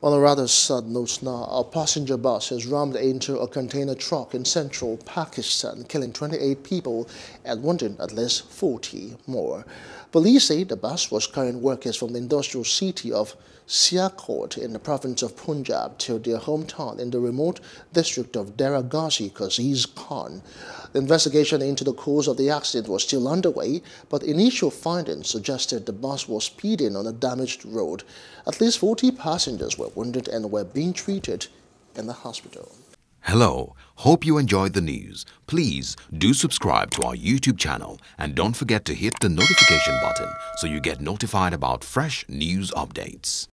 On a rather sudden note now, a passenger bus has rammed into a container truck in central Pakistan, killing 28 people and wounding at least 40 more. Police say the bus was carrying workers from the industrial city of Siakot in the province of Punjab to their hometown in the remote district of Dera Ghazi Khan. The investigation into the cause of the accident was still underway, but initial findings suggested the bus was speeding on a damaged road. At least 40 passengers were were wounded and were being treated in the hospital. Hello, hope you enjoyed the news. Please do subscribe to our YouTube channel and don't forget to hit the notification button so you get notified about fresh news updates.